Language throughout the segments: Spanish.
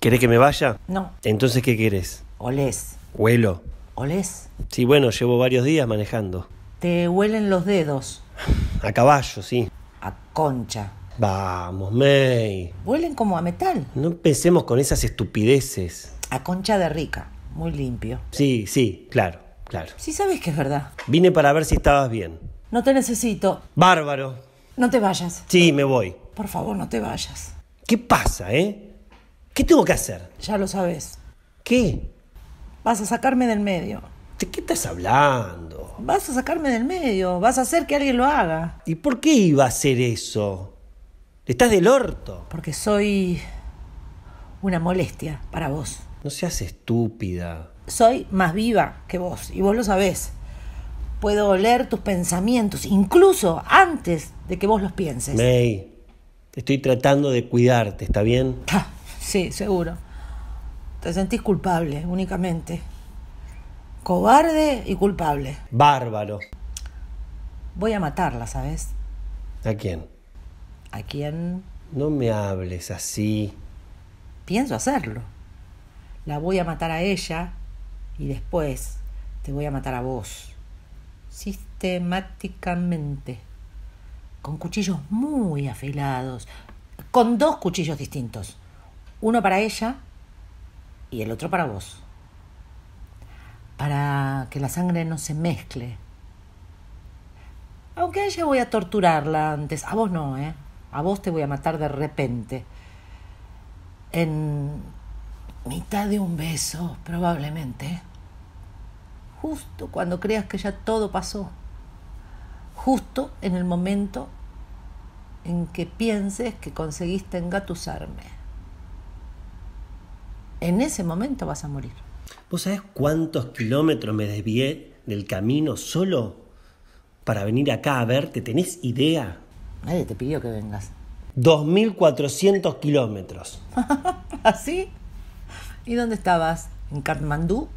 ¿Querés que me vaya? No. Entonces, ¿qué querés? Olés. Huelo. ¿Olés? Sí, bueno, llevo varios días manejando. Te huelen los dedos. A caballo, sí. A concha. Vamos, May. Huelen como a metal. No empecemos con esas estupideces. A concha de rica, muy limpio. Sí, sí, claro, claro. Sí sabes que es verdad. Vine para ver si estabas bien. No te necesito. Bárbaro. No te vayas. Sí, me voy. Por favor, no te vayas. ¿Qué pasa, eh? ¿Qué tengo que hacer? Ya lo sabes. ¿Qué? Vas a sacarme del medio. ¿De qué estás hablando? Vas a sacarme del medio, vas a hacer que alguien lo haga. ¿Y por qué iba a hacer eso? Estás del orto. Porque soy una molestia para vos. No seas estúpida. Soy más viva que vos, y vos lo sabés. Puedo oler tus pensamientos, incluso antes de que vos los pienses. May, estoy tratando de cuidarte, ¿está bien? Sí, seguro. Te sentís culpable únicamente. Cobarde y culpable. Bárbaro. Voy a matarla, ¿sabes? ¿A quién? ¿A quién? No me hables así. Pienso hacerlo. La voy a matar a ella y después te voy a matar a vos. Sistemáticamente. Con cuchillos muy afilados. Con dos cuchillos distintos. Uno para ella y el otro para vos. Para que la sangre no se mezcle. Aunque a ella voy a torturarla antes. A vos no, ¿eh? A vos te voy a matar de repente. En mitad de un beso, probablemente. Justo cuando creas que ya todo pasó. Justo en el momento en que pienses que conseguiste engatusarme en ese momento vas a morir. ¿Vos sabés cuántos kilómetros me desvié del camino solo para venir acá a verte? ¿Tenés idea? Nadie te pidió que vengas. 2.400 kilómetros. ¿Así? ¿Y dónde estabas? ¿En Kathmandú?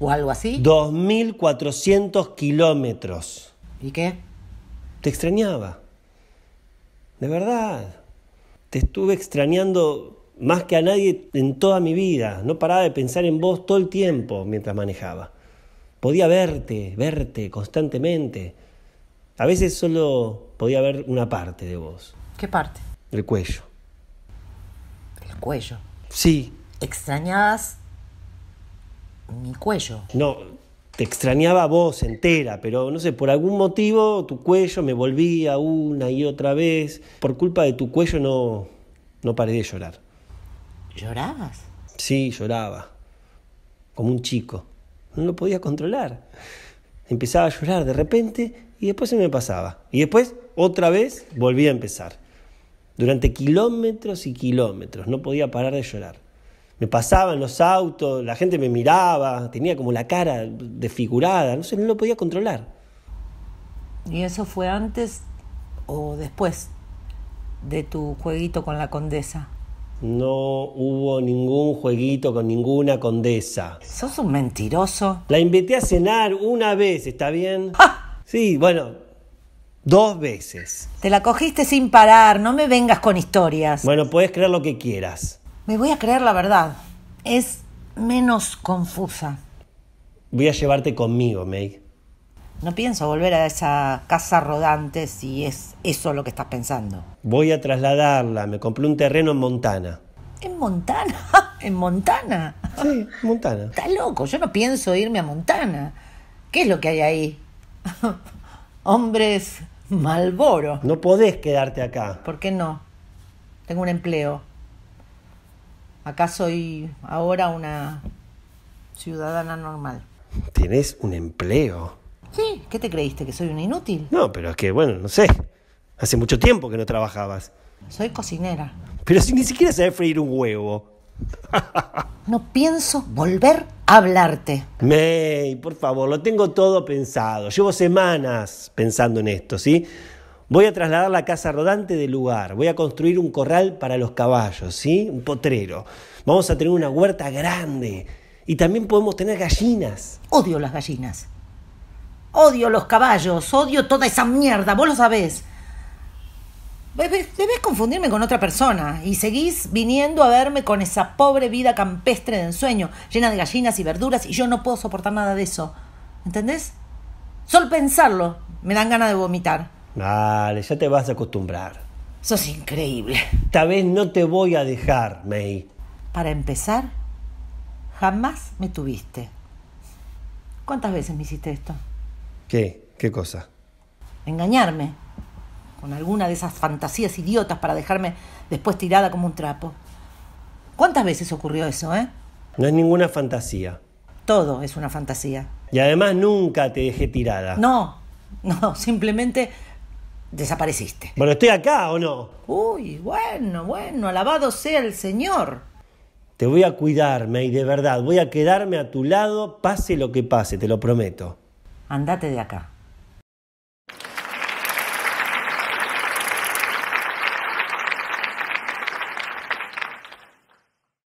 ¿O algo así? 2.400 kilómetros. ¿Y qué? Te extrañaba. De verdad. Te estuve extrañando más que a nadie en toda mi vida. No paraba de pensar en vos todo el tiempo mientras manejaba. Podía verte, verte constantemente. A veces solo podía ver una parte de vos. ¿Qué parte? El cuello. ¿El cuello? Sí. ¿Extrañabas mi cuello? No, te extrañaba vos entera, pero no sé, por algún motivo tu cuello me volvía una y otra vez. Por culpa de tu cuello no, no paré de llorar. ¿Llorabas? Sí, lloraba, como un chico. No lo podía controlar. Empezaba a llorar de repente y después se me pasaba. Y después, otra vez, volví a empezar. Durante kilómetros y kilómetros, no podía parar de llorar. Me pasaban los autos, la gente me miraba, tenía como la cara desfigurada, no sé, no lo podía controlar. ¿Y eso fue antes o después de tu jueguito con la condesa? No hubo ningún jueguito con ninguna condesa. Sos un mentiroso. La invité a cenar una vez, ¿está bien? ¡Ah! Sí, bueno, Dos veces. Te la cogiste sin parar, no me vengas con historias. Bueno, puedes creer lo que quieras. Me voy a creer la verdad. Es menos confusa. Voy a llevarte conmigo, Meg. No pienso volver a esa casa rodante si es eso lo que estás pensando. Voy a trasladarla, me compré un terreno en Montana. ¿En Montana? ¿En Montana? Sí, Montana. Estás loco, yo no pienso irme a Montana. ¿Qué es lo que hay ahí? Hombres malvoro. No podés quedarte acá. ¿Por qué no? Tengo un empleo. Acá soy ahora una ciudadana normal. Tienes un empleo? ¿qué te creíste? ¿Que soy un inútil? No, pero es que, bueno, no sé. Hace mucho tiempo que no trabajabas. Soy cocinera. Pero si ni siquiera sabes freír un huevo. no pienso volver a hablarte. May, por favor, lo tengo todo pensado. Llevo semanas pensando en esto, ¿sí? Voy a trasladar la casa rodante del lugar, voy a construir un corral para los caballos, ¿sí? Un potrero. Vamos a tener una huerta grande y también podemos tener gallinas. Odio las gallinas. Odio los caballos, odio toda esa mierda, vos lo sabés. Debes, confundirme con otra persona y seguís viniendo a verme con esa pobre vida campestre de ensueño, llena de gallinas y verduras, y yo no puedo soportar nada de eso. ¿Entendés? Solo pensarlo me dan ganas de vomitar. Vale, ya te vas a acostumbrar. Sos increíble. Esta vez no te voy a dejar, May. Para empezar, jamás me tuviste. ¿Cuántas veces me hiciste esto? ¿Qué? ¿Qué cosa? Engañarme con alguna de esas fantasías idiotas para dejarme después tirada como un trapo. ¿Cuántas veces ocurrió eso, eh? No es ninguna fantasía. Todo es una fantasía. Y además nunca te dejé tirada. No, no, simplemente desapareciste. Bueno, estoy acá o no. Uy, bueno, bueno, alabado sea el Señor. Te voy a cuidarme y de verdad voy a quedarme a tu lado, pase lo que pase, te lo prometo andate de acá.